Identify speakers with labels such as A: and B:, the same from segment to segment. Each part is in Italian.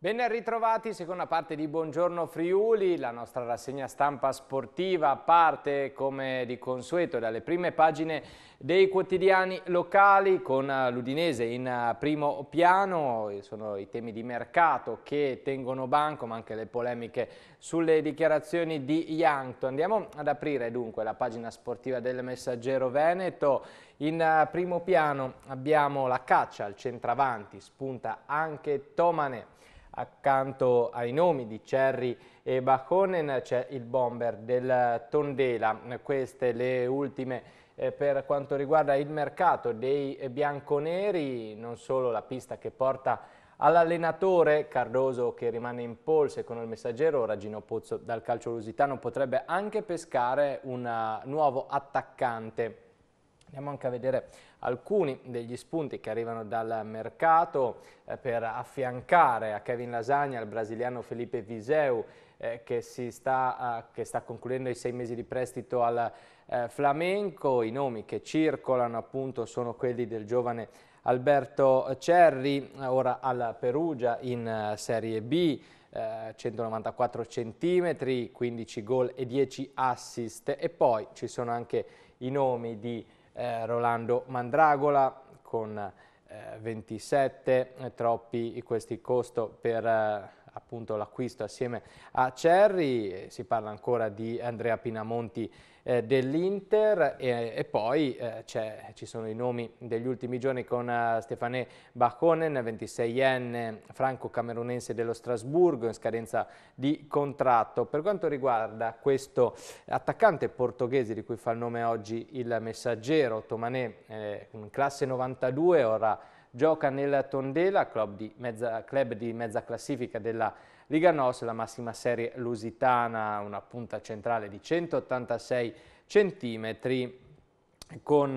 A: Ben ritrovati, seconda parte di Buongiorno Friuli, la nostra rassegna stampa sportiva parte come di consueto dalle prime pagine dei quotidiani locali con l'Udinese in primo piano, sono i temi di mercato che tengono banco ma anche le polemiche sulle dichiarazioni di Yankto. Andiamo ad aprire dunque la pagina sportiva del Messaggero Veneto, in primo piano abbiamo la caccia al centravanti, spunta anche Tomane Accanto ai nomi di Cerri e Bakonen c'è il bomber del Tondela. Queste le ultime eh, per quanto riguarda il mercato dei bianconeri, non solo la pista che porta all'allenatore Cardoso che rimane in polse con il messaggero, Ragino Pozzo dal calcio lusitano potrebbe anche pescare un eh, nuovo attaccante. Andiamo anche a vedere alcuni degli spunti che arrivano dal mercato eh, per affiancare a Kevin Lasagna il brasiliano Felipe Viseu eh, che, sta, eh, che, sta, concludendo i sei mesi di prestito al eh, Flamenco. I nomi che circolano appunto sono quelli del giovane Alberto Cerri, ora al Perugia in Serie B. 194 centimetri, 15 gol e 10 assist e poi ci sono anche i nomi di eh, Rolando Mandragola con 27, eh, eh, troppi questi costo per eh, appunto l'acquisto assieme a Cerri, si parla ancora di Andrea Pinamonti eh, dell'Inter e, e, poi eh, ci sono i nomi degli ultimi giorni con uh, Stefane Bachonen, 26enne franco-camerunense dello Strasburgo in scadenza di contratto. Per quanto riguarda questo attaccante portoghese di cui fa il nome oggi il messaggero, Tomanè, eh, classe 92, ora gioca nel Tondela, club di mezza, club di mezza classifica della Liga Nos, la massima serie lusitana, una punta centrale di 186 centimetri con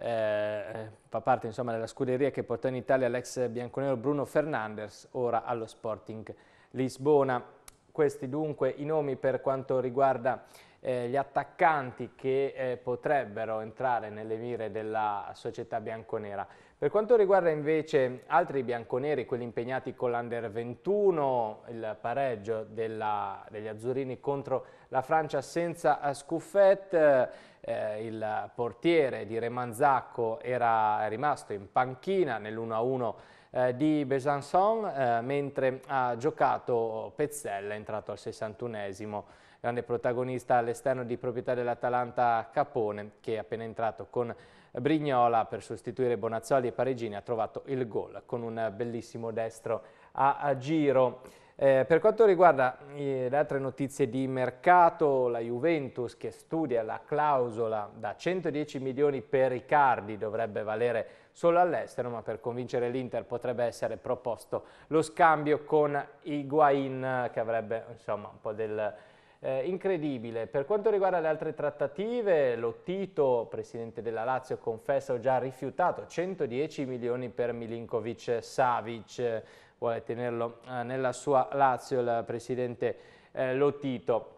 A: eh, fa parte insomma, della scuderia che portò in Italia l'ex bianconero Bruno Fernandes, ora allo Sporting Lisbona. Questi dunque i nomi per quanto riguarda eh, gli attaccanti che eh, potrebbero entrare nelle mire della società bianconera. Per quanto riguarda invece altri bianconeri, quelli impegnati con l'Under 21, il pareggio della, degli azzurini contro la Francia senza scuffette, eh, il portiere di Remanzacco era rimasto in panchina nell'1-1 eh, di Besançon, eh, mentre ha giocato Pezzella, entrato al 61esimo grande protagonista all'esterno di proprietà dell'Atalanta Capone, che è appena entrato con Brignola per sostituire Bonazzoli e Parigini ha trovato il gol con un bellissimo destro a, a giro. Eh, per quanto riguarda eh, le altre notizie di mercato, la Juventus che studia la clausola da 110 milioni per Riccardi dovrebbe valere solo all'estero, ma per convincere l'Inter potrebbe essere proposto lo scambio con Higuain che avrebbe insomma un po' del eh, incredibile. Per quanto riguarda le altre trattative, Lottito, presidente della Lazio, confessa ho già rifiutato 110 milioni per Milinkovic-Savic, vuole tenerlo eh, nella sua Lazio il presidente eh, Lottito.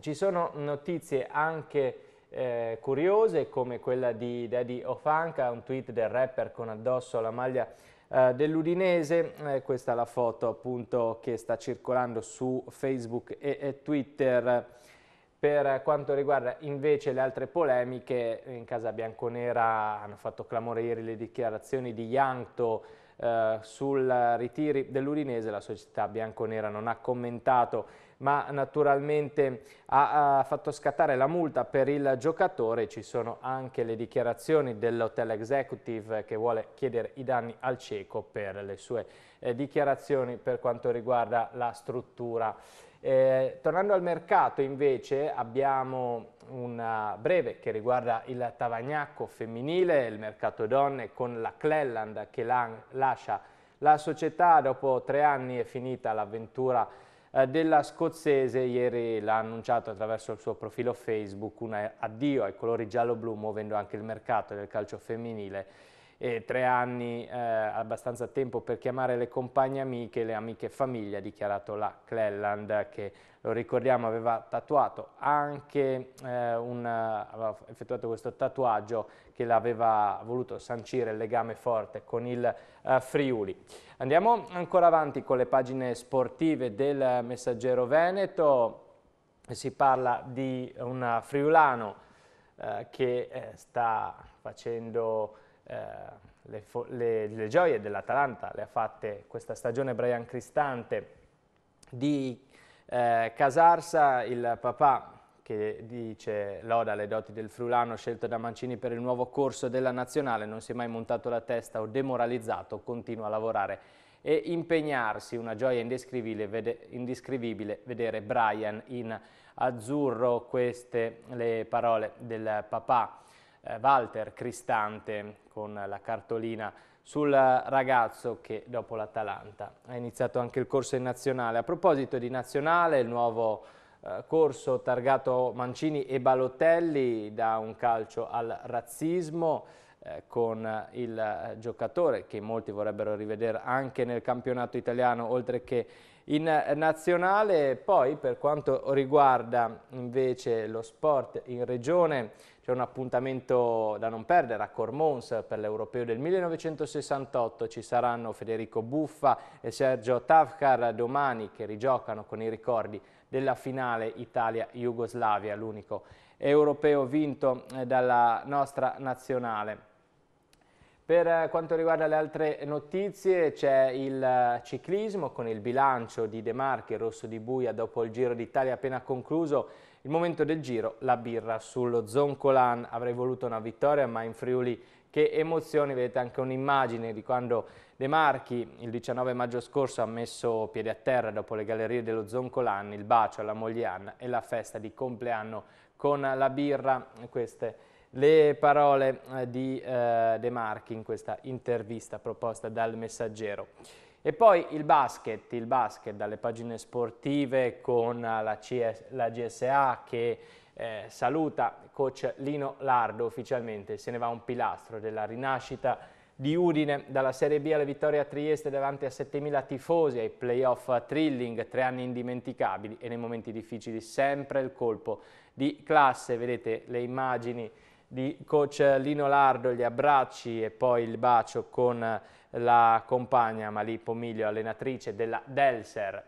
A: Ci sono notizie anche... Eh, curiose come quella di Daddy Ofanka, un tweet del rapper con addosso la maglia eh, dell'Udinese, eh, questa è la foto appunto che sta circolando su Facebook e, e Twitter. Per quanto riguarda invece le altre polemiche, in casa bianconera hanno fatto clamore ieri le dichiarazioni di Ianto eh, sul ritiri dell'Udinese, la società bianconera non ha commentato ma naturalmente ha, ha fatto scattare la multa per il giocatore, ci sono anche le dichiarazioni dell'hotel executive che vuole chiedere i danni al cieco per le sue eh, dichiarazioni per quanto riguarda la struttura. Eh, tornando al mercato invece abbiamo una breve che riguarda il Tavagnacco femminile, il mercato donne con la Clelland che la, lascia la società dopo tre anni è finita l'avventura eh, della scozzese ieri l'ha annunciato attraverso il suo profilo Facebook un eh, addio ai colori giallo-blu muovendo anche il mercato del calcio femminile e tre anni eh, abbastanza tempo per chiamare le compagne amiche, le amiche famiglia, ha dichiarato la Cleland che lo ricordiamo aveva tatuato anche eh, un, aveva effettuato questo tatuaggio che l'aveva voluto sancire il legame forte con il eh, Friuli. Andiamo ancora avanti con le pagine sportive del Messaggero Veneto, si parla di un friulano eh, che eh, sta facendo eh, le, le, le, gioie dell'Atalanta le ha fatte questa stagione Brian Cristante di eh, Casarsa, il papà che dice loda le doti del frulano scelto da Mancini per il nuovo corso della nazionale, non si è mai montato la testa o demoralizzato, continua a lavorare e impegnarsi, una gioia vede, indescrivibile vedere Brian in azzurro, queste le parole del papà eh, Walter Cristante con la cartolina sul ragazzo che dopo l'Atalanta ha iniziato anche il corso in nazionale. A proposito di nazionale, il nuovo eh, corso targato Mancini e Balotelli da un calcio al razzismo, eh, con il giocatore che molti vorrebbero rivedere anche nel campionato italiano oltre che in nazionale. Poi per quanto riguarda invece lo sport in regione c'è un appuntamento da non perdere a Cormons per l'Europeo del 1968. Ci saranno Federico Buffa e Sergio Tavkar domani che rigiocano con i ricordi della finale Italia-Jugoslavia, l'unico europeo vinto eh, dalla nostra nazionale. Per eh, quanto riguarda le altre notizie c'è il eh, ciclismo con il bilancio di De Marchi Rosso di Buia dopo il Giro d'Italia appena concluso. Il momento del giro, la birra sullo Zoncolan. Avrei voluto una vittoria ma in Friuli che emozioni, vedete anche un'immagine di quando De Marchi il 19 maggio scorso ha messo piede a terra dopo le gallerie dello Zoncolan, il bacio alla moglie Anna e la festa di compleanno con la birra. Queste le parole eh, di eh, De Marchi in questa intervista proposta dal Messaggero. E poi il basket, il basket dalle pagine sportive con la, CS, la GSA che eh, saluta coach Lino Lardo ufficialmente, se ne va un pilastro della rinascita di Udine dalla Serie B alla vittoria a Trieste davanti a 7.000 tifosi, ai playoff a Trilling, tre anni indimenticabili e nei momenti difficili sempre il colpo di classe, vedete le immagini di coach Lino Lardo, gli abbracci e poi il bacio con la compagna Malì Pomiglio, allenatrice della Delser.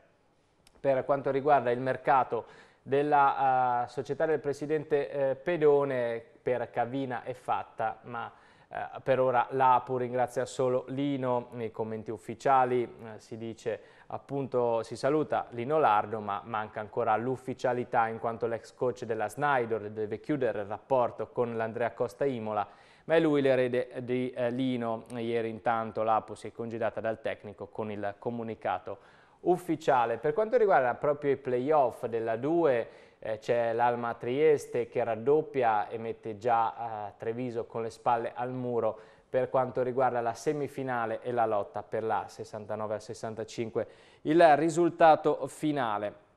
A: Per quanto riguarda il mercato della uh, società del presidente uh, Pedone, per Cavina è fatta, ma uh, per ora l'APU ringrazia solo Lino, nei commenti ufficiali si dice appunto si saluta Lino Lardo ma manca ancora l'ufficialità in quanto l'ex coach della Snyder deve chiudere il rapporto con l'Andrea Costa Imola ma è lui l'erede di eh, Lino. Ieri intanto l'Apo si è congedata dal tecnico con il comunicato ufficiale. Per quanto riguarda proprio i playoff della 2 eh, c'è l'Alma Trieste che raddoppia e mette già eh, Treviso con le spalle al muro per quanto riguarda la semifinale e la lotta per la 69 a 65 il risultato finale.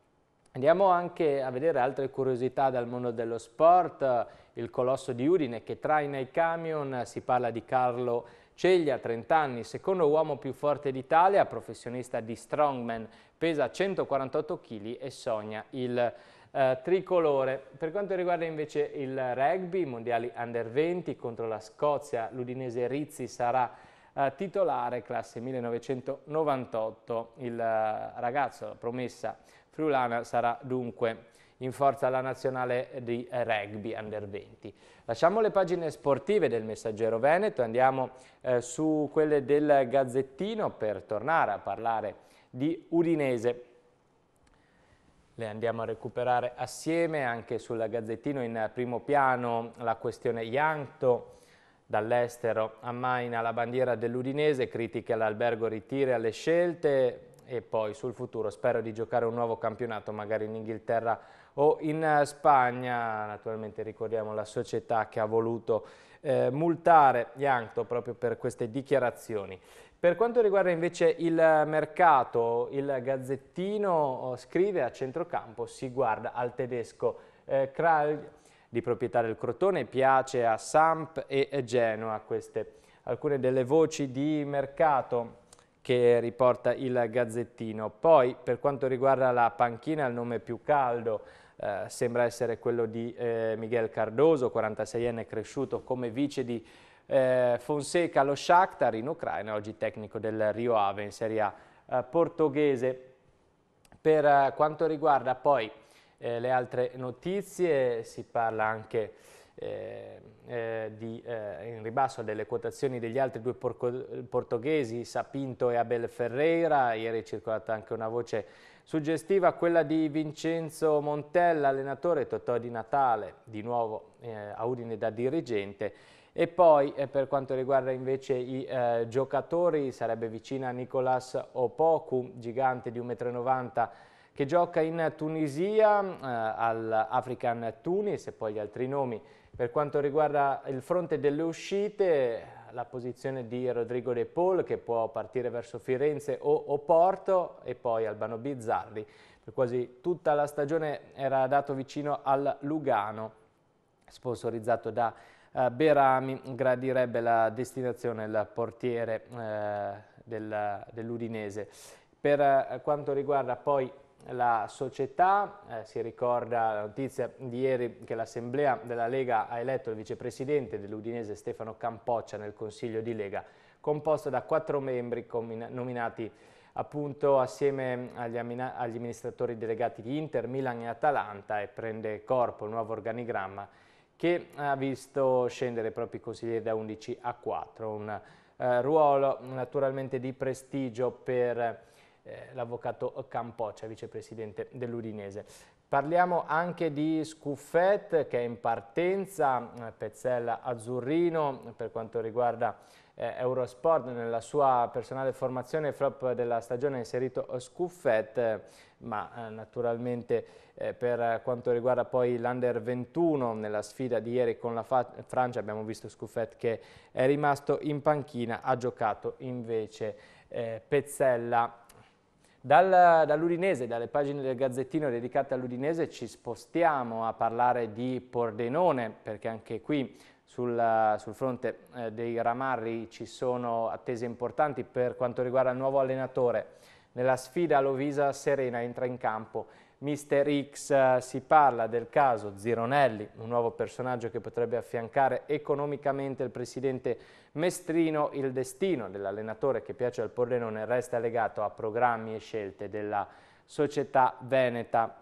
A: Andiamo anche a vedere altre curiosità dal mondo dello sport, il colosso di Udine che traina i camion, si parla di Carlo Ceglia, 30 anni, secondo uomo più forte d'Italia, professionista di strongman, pesa 148 kg e sogna il eh, tricolore. Per quanto riguarda invece il rugby, i mondiali under 20 contro la Scozia, l'Udinese Rizzi sarà eh, titolare classe 1998. Il eh, ragazzo, la promessa friulana, sarà dunque in forza alla nazionale di rugby under 20. Lasciamo le pagine sportive del Messaggero Veneto, andiamo eh, su quelle del Gazzettino per tornare a parlare di Udinese. Le andiamo a recuperare assieme anche sul Gazzettino in primo piano la questione Ianto dall'estero a Maina la bandiera dell'Udinese, critiche all'albergo ritire alle scelte e poi sul futuro spero di giocare un nuovo campionato magari in Inghilterra o in Spagna, naturalmente ricordiamo la società che ha voluto eh, multare Yankto proprio per queste dichiarazioni. Per quanto riguarda invece il mercato, il Gazzettino oh, scrive a centrocampo, si guarda al tedesco eh, Kral, di proprietà del Crotone, piace a Samp e Genoa, queste alcune delle voci di mercato che riporta il Gazzettino. Poi per quanto riguarda la panchina, il nome più caldo eh, sembra essere quello di eh, Miguel Cardoso, 46enne cresciuto come vice di eh, Fonseca allo Shakhtar in Ucraina, oggi tecnico del Rio Ave in Serie A eh, portoghese. Per eh, quanto riguarda poi eh, le altre notizie, si parla anche eh, eh, di, eh, in ribasso delle quotazioni degli altri due portoghesi, Sapinto e Abel Ferreira. Ieri è circolata anche una voce suggestiva, quella di Vincenzo Montella, allenatore, Totò di Natale, di nuovo eh, Audine da dirigente e poi eh, per quanto riguarda invece i eh, giocatori sarebbe vicina Nicolas Opoku, gigante di 1,90 m che gioca in Tunisia eh, all'African Tunis e poi gli altri nomi. Per quanto riguarda il fronte delle uscite, la posizione di Rodrigo De Paul che può partire verso Firenze o Oporto e poi Albano Bizzarri. Per quasi tutta la stagione era dato vicino al Lugano sponsorizzato da eh, Berami, gradirebbe la destinazione il portiere eh, del, dell'Udinese. Per eh, quanto riguarda poi la società, eh, si ricorda la notizia di ieri che l'Assemblea della Lega ha eletto il vicepresidente dell'Udinese Stefano Campoccia nel Consiglio di Lega, composto da quattro membri nominati appunto assieme agli, amministratori delegati di Inter, Milan e Atalanta e prende corpo il nuovo organigramma che ha visto scendere i propri consiglieri da 11 a 4, un eh, ruolo naturalmente di prestigio per eh, l'avvocato Campoccia, cioè vicepresidente dell'Udinese. Parliamo anche di Scuffet che è in partenza, eh, Pezzella Azzurrino per quanto riguarda eh, Eurosport nella sua personale formazione flop della stagione ha inserito Scuffet ma eh, naturalmente eh, per quanto riguarda poi l'Under 21 nella sfida di ieri con la Francia abbiamo visto Scuffet che è rimasto in panchina ha giocato invece eh, Pezzella dal, Dall'Udinese, dalle pagine del Gazzettino dedicate all'Udinese ci spostiamo a parlare di Pordenone perché anche qui sul, sul fronte eh, dei ramarri ci sono attese importanti per quanto riguarda il nuovo allenatore. Nella sfida Lovisa Serena entra in campo. Mister X si parla del caso Zironelli, un nuovo personaggio che potrebbe affiancare economicamente il presidente Mestrino. Il destino dell'allenatore che piace al Pordenone resta legato a programmi e scelte della società veneta.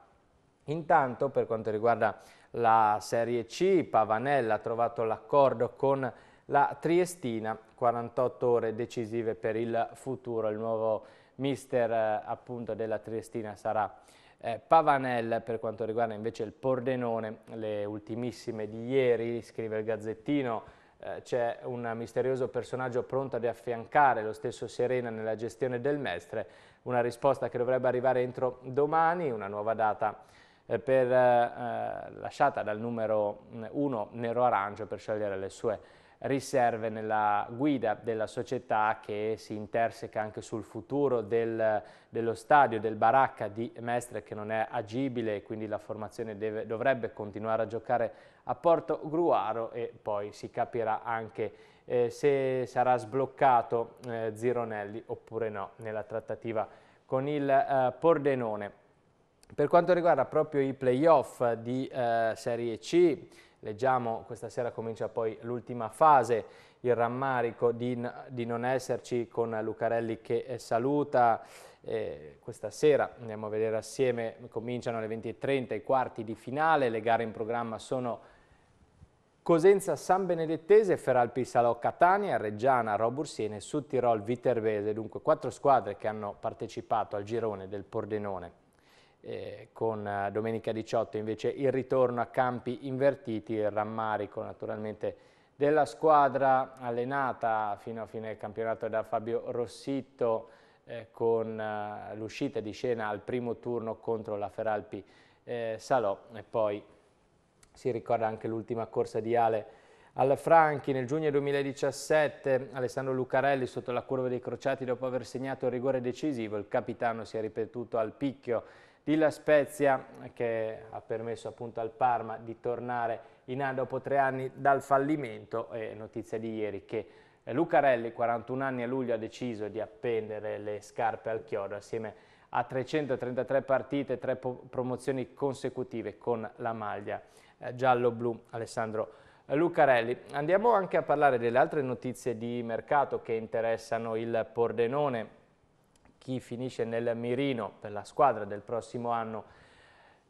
A: Intanto, per quanto riguarda la Serie C, Pavanella ha trovato l'accordo con la Triestina, 48 ore decisive per il futuro. Il nuovo mister eh, appunto della Triestina sarà eh, Pavanel. Per quanto riguarda invece il Pordenone, le ultimissime di ieri, scrive il Gazzettino, eh, c'è un misterioso personaggio pronto ad affiancare lo stesso Serena nella gestione del Mestre, una risposta che dovrebbe arrivare entro domani, una nuova data eh, per, eh, eh, lasciata dal numero 1 mm, Nero Arancio per sciogliere le sue riserve nella guida della società che si interseca anche sul futuro del, dello stadio, del baracca di Mestre che non è agibile e quindi la formazione deve, dovrebbe continuare a giocare a Porto Gruaro e poi si capirà anche eh, se sarà sbloccato eh, Zironelli oppure no nella trattativa con il eh, Pordenone. Per quanto riguarda proprio i playoff di eh, Serie C, leggiamo questa sera comincia poi l'ultima fase, il rammarico di, di, non esserci con Lucarelli che eh, saluta. Eh, questa sera andiamo a vedere assieme, cominciano alle 20.30 i quarti di finale, le gare in programma sono Cosenza San Benedettese, Feralpi Salò Catania, Reggiana, Robursiene, Sud Tirol Vitervese, dunque quattro squadre che hanno partecipato al girone del Pordenone eh, con eh, domenica 18 invece il ritorno a campi invertiti, il rammarico naturalmente della squadra allenata fino a fine campionato da Fabio Rossitto eh, con eh, l'uscita di scena al primo turno contro la Feralpi eh, Salò e poi si ricorda anche l'ultima corsa di Ale al Franchi nel giugno 2017 Alessandro Lucarelli sotto la curva dei crociati dopo aver segnato il rigore decisivo il capitano si è ripetuto al picchio di La Spezia che ha permesso appunto al Parma di tornare in A dopo tre anni dal fallimento e notizia di ieri che Lucarelli, 41 anni a luglio, ha deciso di appendere le scarpe al chiodo assieme a 333 partite, e tre promozioni consecutive con la maglia eh, giallo-blu Alessandro Lucarelli. Andiamo anche a parlare delle altre notizie di mercato che interessano il Pordenone chi finisce nel mirino per la squadra del prossimo anno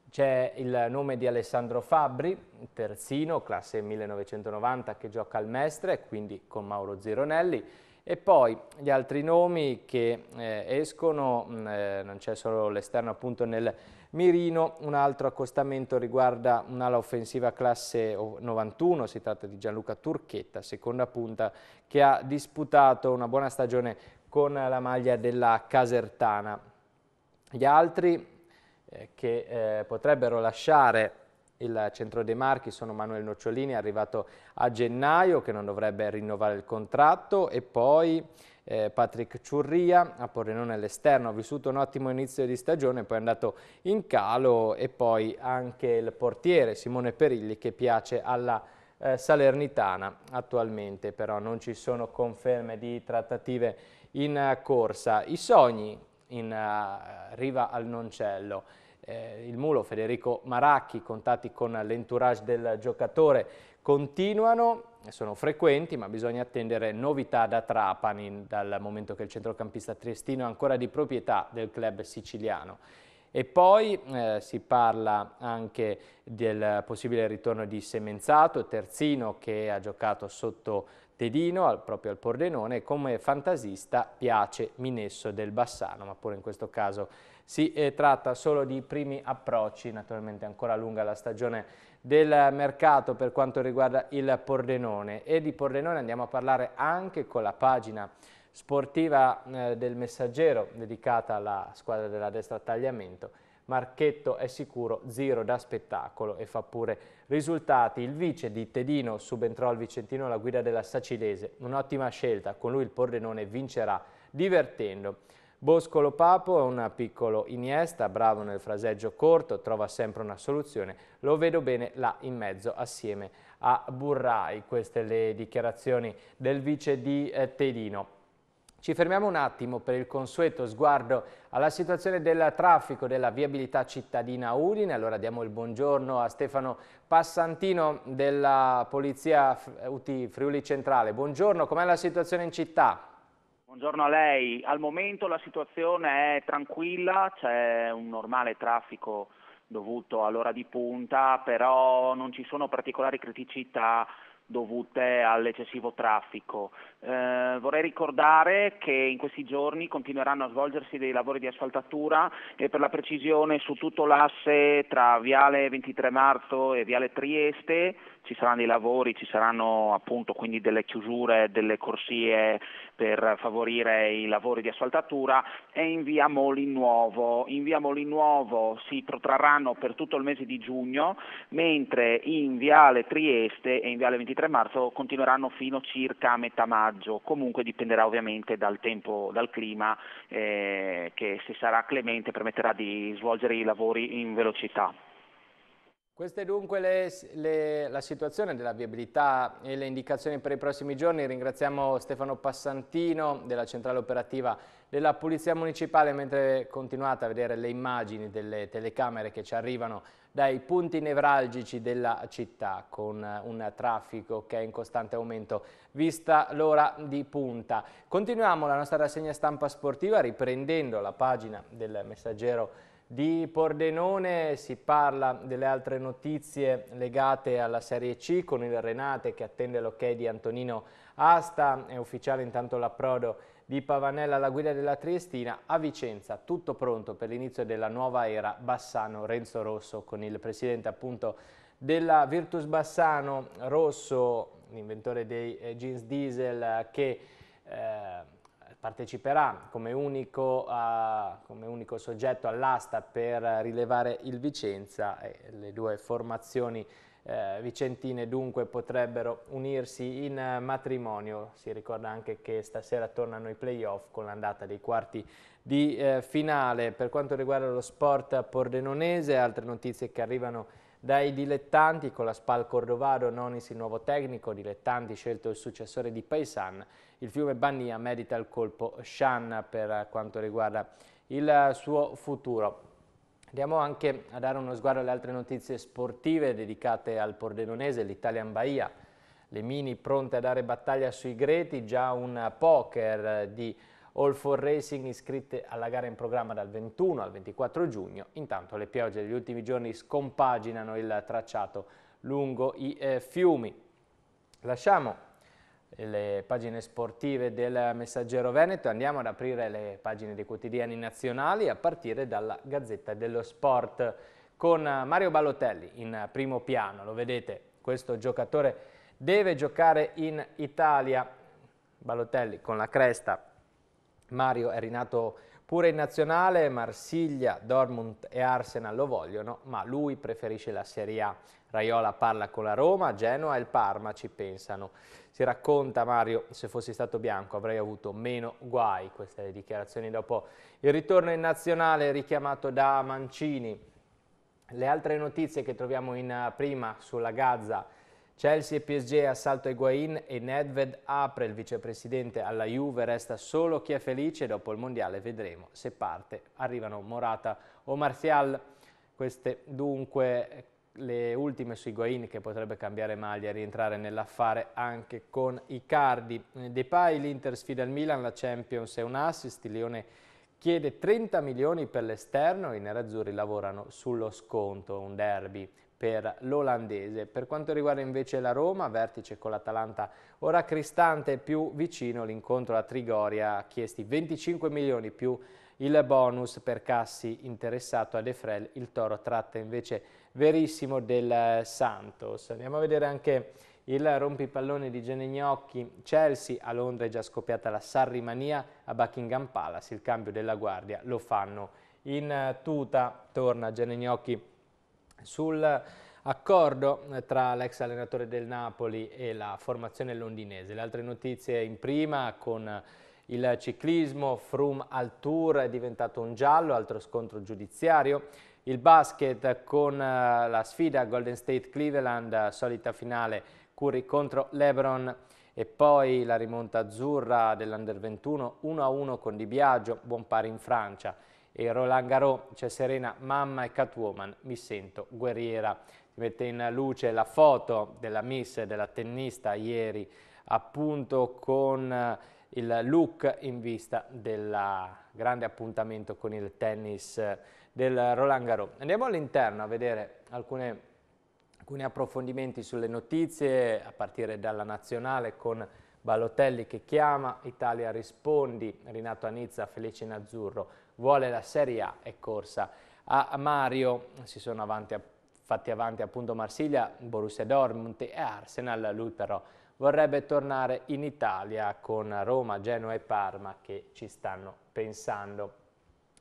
A: c'è il nome di Alessandro Fabbri, terzino, classe 1990 che gioca al Mestre, quindi con Mauro Zironelli. E poi gli altri nomi che eh, escono, mh, mm, eh, non c'è solo l'esterno appunto nel Mirino, un altro accostamento riguarda un'ala offensiva classe 91, si tratta di Gianluca Turchetta, seconda punta, che ha disputato una buona stagione con la maglia della Casertana. Gli altri eh, che eh, potrebbero lasciare il centro dei marchi sono Manuel Nocciolini, arrivato a gennaio, che non dovrebbe rinnovare il contratto, e poi eh, Patrick Ciurria, a Pordenone all'esterno, ha vissuto un ottimo inizio di stagione, poi è andato in calo, e poi anche il portiere Simone Perilli, che piace alla eh, Salernitana attualmente, però non ci sono conferme di trattative in eh, corsa, i sogni in uh, riva al Noncello, eh, il mulo Federico Maracchi, contatti con l'entourage del giocatore, continuano, sono frequenti ma bisogna attendere novità da Trapani dal momento che il centrocampista triestino è ancora di proprietà del club siciliano. E poi eh, si parla anche del possibile ritorno di Semenzato, terzino che ha giocato sotto Tedino, al, proprio al Pordenone, e come fantasista piace Minesso del Bassano, ma pure in questo caso si eh, tratta solo di primi approcci, naturalmente ancora lunga la stagione del mercato per quanto riguarda il Pordenone e di Pordenone andiamo a parlare anche con la pagina sportiva eh, del Messaggero dedicata alla squadra della destra Tagliamento Marchetto è sicuro, zero da spettacolo e fa pure risultati. Il vice di Tedino subentrò al Vicentino alla guida della Sacilese, un'ottima scelta, con lui il Pordenone vincerà divertendo. Boscolo Papo è un piccolo Iniesta, bravo nel fraseggio corto, trova sempre una soluzione, lo vedo bene là in mezzo assieme a Burrai, queste le dichiarazioni del vice di eh, Tedino. Ci fermiamo un attimo per il consueto sguardo alla situazione del traffico della viabilità cittadina Udine. Allora diamo il buongiorno a Stefano Passantino della Polizia UT Friuli Centrale. Buongiorno, com'è la situazione in città?
B: Buongiorno a lei. Al momento la situazione è tranquilla, c'è un normale traffico dovuto all'ora di punta, però non ci sono particolari criticità dovute all'eccessivo traffico. Eh, vorrei ricordare che in questi giorni continueranno a svolgersi dei lavori di asfaltatura e per la precisione su tutto l'asse tra Viale 23 Marzo e Viale Trieste ci saranno i lavori, ci saranno appunto quindi delle chiusure delle corsie per favorire i lavori di asfaltatura e in via Moli Nuovo. In via Moli Nuovo si protrarranno per tutto il mese di giugno, mentre in viale Trieste e in viale 23 marzo continueranno fino circa a metà maggio maggio, comunque dipenderà ovviamente dal tempo, dal clima eh, che se sarà clemente permetterà di svolgere i lavori in velocità.
A: Questa è dunque le, le, la situazione della viabilità e le indicazioni per i prossimi giorni. Ringraziamo Stefano Passantino della centrale operativa della Polizia Municipale mentre continuate a vedere le immagini delle telecamere che ci arrivano dai punti nevralgici della città con eh, un traffico che è in costante aumento vista l'ora di punta. Continuiamo la nostra rassegna stampa sportiva riprendendo la pagina del messaggero di Pordenone si parla delle altre notizie legate alla Serie C con il Renate che attende l'ok di Antonino Asta, è ufficiale intanto l'approdo di Pavanella alla guida della Triestina, a Vicenza tutto pronto per l'inizio della nuova era Bassano-Renzo Rosso con il presidente appunto della Virtus Bassano Rosso, l'inventore dei eh, jeans diesel che eh, parteciperà come unico, uh, come unico soggetto all'asta per rilevare il Vicenza e le due formazioni eh, vicentine dunque potrebbero unirsi in eh, matrimonio. Si ricorda anche che stasera tornano i playoff con l'andata dei quarti di eh, finale. Per quanto riguarda lo sport pordenonese, altre notizie che arrivano dai dilettanti con la Spal Cordovado, Nonis il nuovo tecnico, dilettanti scelto il successore di Paysan, il fiume Bannia medita il colpo Shan per eh, quanto riguarda il eh, suo futuro. Andiamo anche a dare uno sguardo alle altre notizie sportive dedicate al Pordenonese, l'Italian Bahia. Le mini pronte a dare battaglia sui greti, già un poker di All for Racing iscritte alla gara in programma dal 21 al 24 giugno. Intanto le piogge degli ultimi giorni scompaginano il tracciato lungo i eh, fiumi. Lasciamo le pagine sportive del Messaggero Veneto, andiamo ad aprire le pagine dei quotidiani nazionali a partire dalla Gazzetta dello Sport con Mario Balotelli in primo piano, lo vedete, questo giocatore deve giocare in Italia, Balotelli con la cresta, Mario è rinato Pure in nazionale Marsiglia, Dortmund e Arsenal lo vogliono, ma lui preferisce la Serie A. Raiola parla con la Roma, Genoa e il Parma ci pensano. Si racconta Mario, se fossi stato bianco avrei avuto meno guai, queste le dichiarazioni dopo il ritorno in nazionale richiamato da Mancini. Le altre notizie che troviamo in eh, prima sulla Gaza Chelsea e PSG assalto Higuain e Nedved apre il vicepresidente alla Juve, resta solo chi è felice, dopo il Mondiale vedremo se parte, arrivano Morata o Martial. Queste dunque le ultime su Higuain che potrebbe cambiare maglia e rientrare nell'affare anche con Icardi. Depay, l'Inter sfida il Milan, la Champions è un assist, Leone chiede 30 milioni per l'esterno, i nerazzurri lavorano sullo sconto, un derby per l'olandese. Per quanto riguarda invece la Roma, vertice con l'Atalanta, ora Cristante più vicino l'incontro a Trigoria, chiesti 25 milioni più il bonus per Cassi interessato a De Frel, il Toro tratta invece verissimo del Santos. Andiamo a vedere anche il rompipallone di Gene Gnocchi, Chelsea, a Londra è già scoppiata la Sarrimania, a Buckingham Palace il cambio della guardia lo fanno in tuta, torna Gene Gnocchi sul accordo eh, tra l'ex allenatore del Napoli e la formazione londinese. Le altre notizie in prima con eh, il ciclismo, Froome al Tour è diventato un giallo, altro scontro giudiziario. Il basket con eh, la sfida Golden State Cleveland, solita finale Curry contro Lebron e poi la rimonta azzurra dell'Under 21 1-1 con Di Biagio, buon pari in Francia e Roland Garot c'è Serena mamma e Catwoman mi sento guerriera. Si mette in luce la foto della miss, della tennista ieri appunto con eh, il look in vista del grande appuntamento con il tennis eh, del Roland Garros. Andiamo all'interno a vedere alcune, alcuni approfondimenti sulle notizie a partire dalla nazionale con Balotelli che chiama, Italia rispondi, Rinato a Nizza, Felice in azzurro vuole la Serie A e corsa. A Mario si sono avanti, fatti avanti appunto Marsiglia, Borussia Dortmund e Arsenal, lui però vorrebbe tornare in Italia con Roma, Genoa e Parma che ci stanno pensando.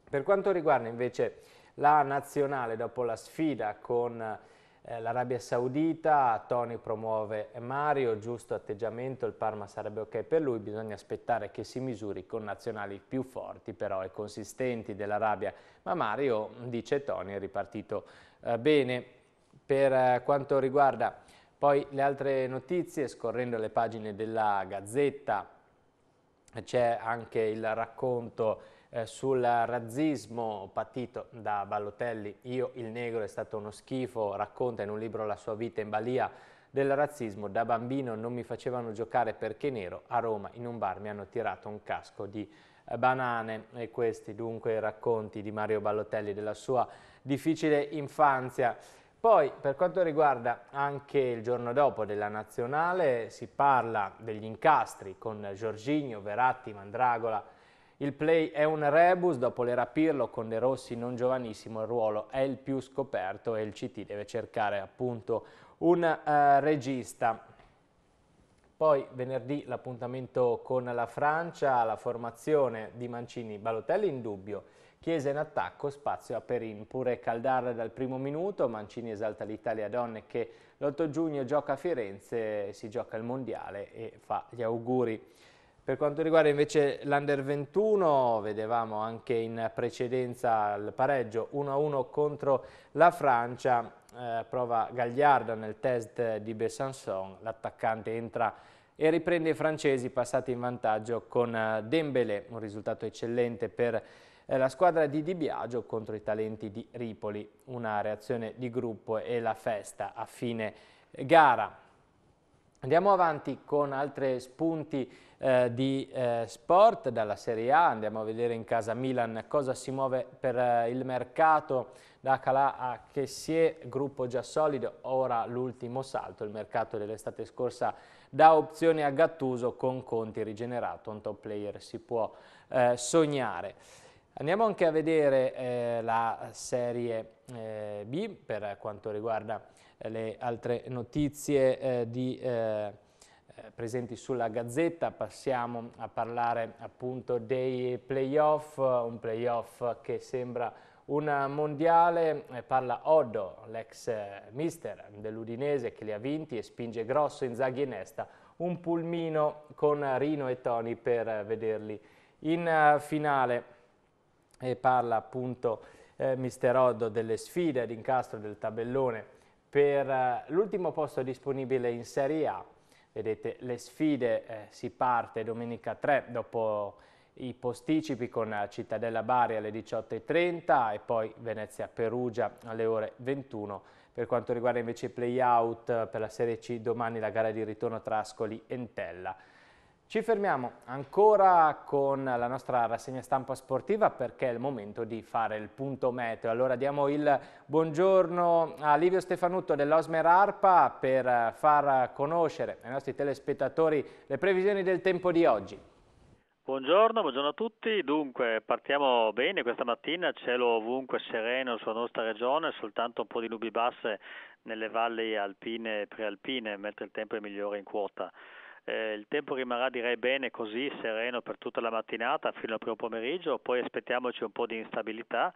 A: Per quanto riguarda invece la nazionale, dopo la sfida con eh, l'Arabia Saudita, Tony promuove Mario, giusto atteggiamento, il Parma sarebbe ok per lui, bisogna aspettare che si misuri con nazionali più forti però e consistenti dell'Arabia, ma Mario, dice Tony, è ripartito eh, bene. Per eh, quanto riguarda poi le altre notizie, scorrendo le pagine della Gazzetta, c'è anche il racconto eh, sul razzismo patito da Ballotelli, Io il negro è stato uno schifo, racconta in un libro la sua vita in Balia del razzismo, da bambino non mi facevano giocare perché nero, a Roma in un bar mi hanno tirato un casco di eh, banane e questi dunque i racconti di Mario Ballotelli della sua difficile infanzia. Poi per quanto riguarda anche il giorno dopo della Nazionale si parla degli incastri con Giorginio, Veratti, Mandragola, il play è un rebus, dopo le rapirlo con De Rossi non giovanissimo il ruolo è il più scoperto e il CT deve cercare appunto un eh, regista. Poi venerdì l'appuntamento con la Francia, la formazione di Mancini, Balotelli in dubbio. Chiesa in attacco, spazio a Perin, pure Caldar dal primo minuto, Mancini esalta l'Italia donne che l'8 giugno gioca a Firenze, si gioca il mondiale e fa gli auguri. Per quanto riguarda invece l'Under 21, vedevamo anche in precedenza il pareggio 1-1 contro la Francia, eh, prova Gagliarda nel test di Besançon, l'attaccante entra e riprende i francesi passati in vantaggio con eh, Dembele, un risultato eccellente per eh, la squadra di Di Biagio contro i talenti di Ripoli, una reazione di gruppo e la festa a fine gara. Andiamo avanti con altri spunti eh, di eh, sport dalla Serie A, andiamo a vedere in casa Milan cosa si muove per eh, il mercato da Calà a Chessier, gruppo già solido, ora l'ultimo salto, il mercato dell'estate scorsa da opzioni a Gattuso con Conti rigenerato, un top player si può eh, sognare. Andiamo anche a vedere eh, la Serie eh, B per quanto riguarda le altre notizie eh, di, eh, eh, presenti sulla Gazzetta, passiamo a parlare appunto dei playoff, un playoff che sembra un mondiale, parla Oddo, l'ex mister dell'Udinese che li ha vinti e spinge grosso Inzaghi e Nesta, un pulmino con Rino e Tony per vederli in finale. E parla appunto eh, mister Oddo delle sfide ad del tabellone per eh, l'ultimo posto disponibile in Serie A. Vedete le sfide, eh, si parte domenica 3 dopo i posticipi con eh, Cittadella Bari alle 18.30 e poi Venezia Perugia alle ore 21. Per quanto riguarda invece i play-out eh, per la Serie C, domani la gara di ritorno tra Ascoli e Entella. Ci fermiamo ancora con la nostra rassegna stampa sportiva perché è il momento di fare il punto meteo. Allora diamo il buongiorno a Livio Stefanutto dell'Osmer Arpa per far conoscere ai nostri telespettatori le previsioni del tempo di oggi.
C: Buongiorno, buongiorno, a tutti. Dunque, partiamo bene questa mattina, cielo ovunque sereno sulla nostra regione, soltanto un po' di nubi basse nelle valli alpine e prealpine, mentre il tempo è migliore in quota. Eh, il tempo rimarrà direi bene così, sereno per tutta la mattinata fino al primo pomeriggio, poi aspettiamoci un po' di instabilità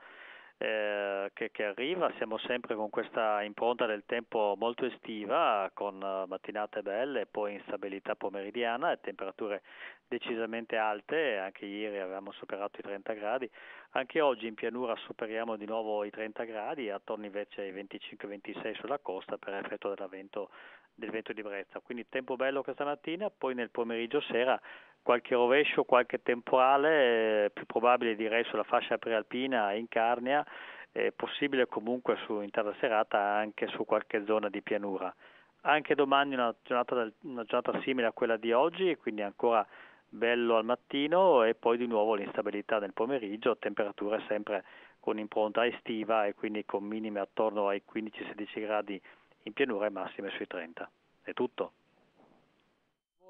C: eh, che, che, arriva, siamo sempre con questa impronta del tempo molto estiva, con eh, mattinate belle, poi instabilità pomeridiana e temperature decisamente alte, anche ieri avevamo superato i 30 gradi, anche oggi in pianura superiamo di nuovo i 30 gradi, attorno invece ai 25-26 sulla costa per effetto dell'avvento del vento di brezza. Quindi tempo bello questa mattina, poi nel pomeriggio sera qualche rovescio, qualche temporale, eh, più probabile direi sulla fascia prealpina in Carnia, eh, possibile comunque su, intera serata anche su qualche zona di pianura. Anche domani una giornata, una giornata simile a quella di oggi, quindi ancora bello al mattino e poi di nuovo l'instabilità nel pomeriggio, temperature sempre con impronta estiva e quindi con minime attorno ai 15-16 gradi in pianura e massime sui 30. È tutto.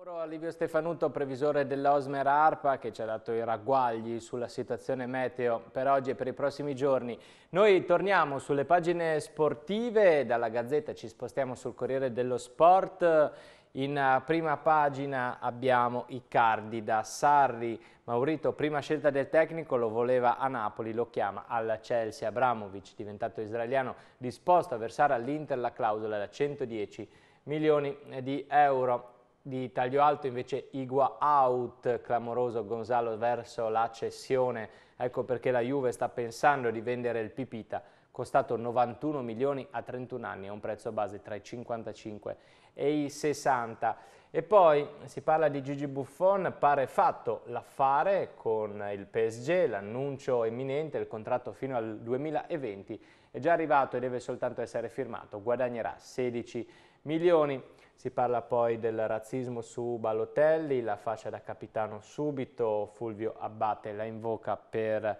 A: A Livio Stefanuto, previsore dell'Osmer ARPA, che ci ha dato i ragguagli sulla situazione meteo per oggi e per i prossimi giorni. Noi torniamo sulle pagine sportive, dalla Gazzetta ci spostiamo sul Corriere dello Sport. In eh, prima pagina abbiamo Icardi da Sarri Maurito, prima scelta del tecnico, lo voleva a Napoli, lo chiama al Chelsea. Abramovic, diventato israeliano, disposto a versare all'Inter la clausola da 110 milioni di euro. Di taglio alto invece Igua out, clamoroso Gonzalo verso la cessione. Ecco perché la Juve sta pensando di vendere il Pipita, costato 91 milioni a 31 anni, a un prezzo base tra i 55 e i 60 e poi si parla di Gigi Buffon, pare fatto l'affare con il PSG, l'annuncio imminente, il contratto fino al 2020 è già arrivato e deve soltanto essere firmato, guadagnerà 16 milioni. Si parla poi del razzismo su Balotelli, la fascia da capitano subito, Fulvio Abbate la invoca per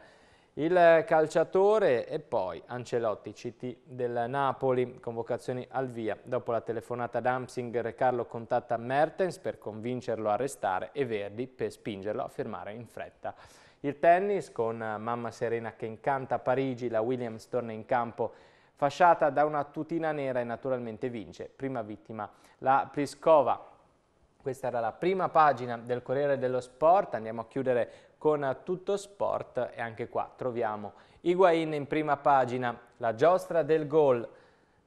A: il calciatore e poi Ancelotti, CT del Napoli, convocazioni al via. Dopo la telefonata ad Amsinger, Carlo contatta Mertens per convincerlo a restare e Verdi per spingerlo a firmare in fretta. Il tennis con Mamma Serena che incanta Parigi, la Williams torna in campo fasciata da una tutina nera e naturalmente vince. Prima vittima la Pliskova. Questa era la prima pagina del Corriere dello Sport, andiamo a chiudere con tutto sport e anche qua troviamo Higuain in prima pagina, la giostra del gol.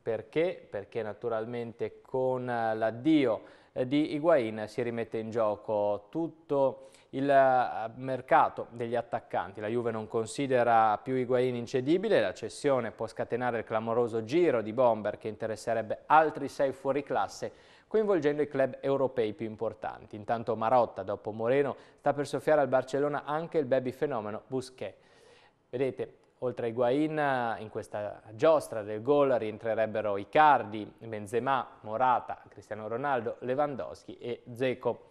A: Perché? Perché naturalmente con l'addio di Higuain si rimette in gioco tutto il eh, mercato degli attaccanti. La Juve non considera più Higuain incedibile, la cessione può scatenare il clamoroso giro di Bomber che interesserebbe altri sei fuori classe coinvolgendo i club europei più importanti. Intanto Marotta, dopo Moreno, sta per soffiare al Barcellona anche il baby fenomeno Busquet. Vedete, oltre a Higuain, in questa giostra del gol rientrerebbero Icardi, Benzema, Morata, Cristiano Ronaldo, Lewandowski e Zeco.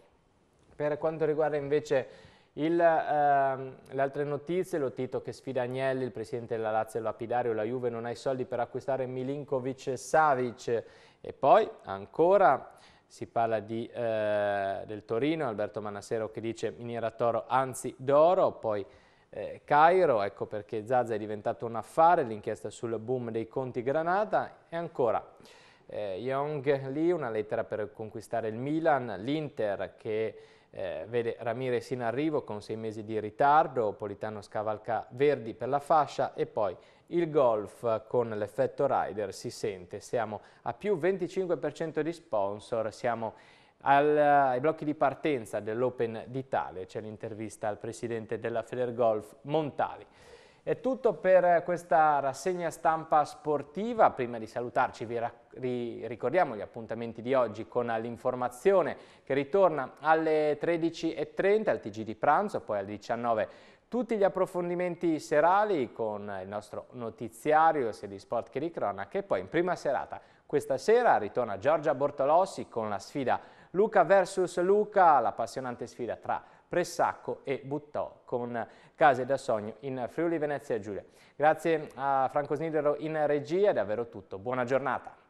A: Per quanto riguarda invece il, ehm, le altre notizie, lo Tito che sfida Agnelli, il presidente della Lazio Lapidario, la Juve non ha i soldi per acquistare Milinkovic-Savic, e poi ancora si parla di, eh, del Torino, Alberto Manassero che dice miniera toro anzi d'oro, poi eh, Cairo, ecco perché Zaza è diventato un affare, l'inchiesta sul boom dei conti Granata e ancora eh, Young Lee, una lettera per conquistare il Milan, l'Inter che eh, vede Ramirez in arrivo con sei mesi di ritardo, Politano scavalca Verdi per la fascia e poi il golf con l'effetto rider si sente, siamo a più 25% di sponsor, siamo al, ai blocchi di partenza dell'Open d'Italia, c'è l'intervista al presidente della Federgolf Montali. È tutto per questa rassegna stampa sportiva, prima di salutarci vi, ricordiamo gli appuntamenti di oggi con l'informazione che ritorna alle 13.30 al TG di pranzo, poi alle 19.00 tutti gli approfondimenti serali con il nostro notiziario sia di sport che di cronaca e poi in prima serata. Questa sera ritorna Giorgia Bortolossi con la sfida Luca vs Luca, l'appassionante sfida tra Pressacco e Buttò con Case da Sogno in Friuli Venezia Giulia. Grazie a Franco Snidero in regia, davvero tutto. Buona giornata.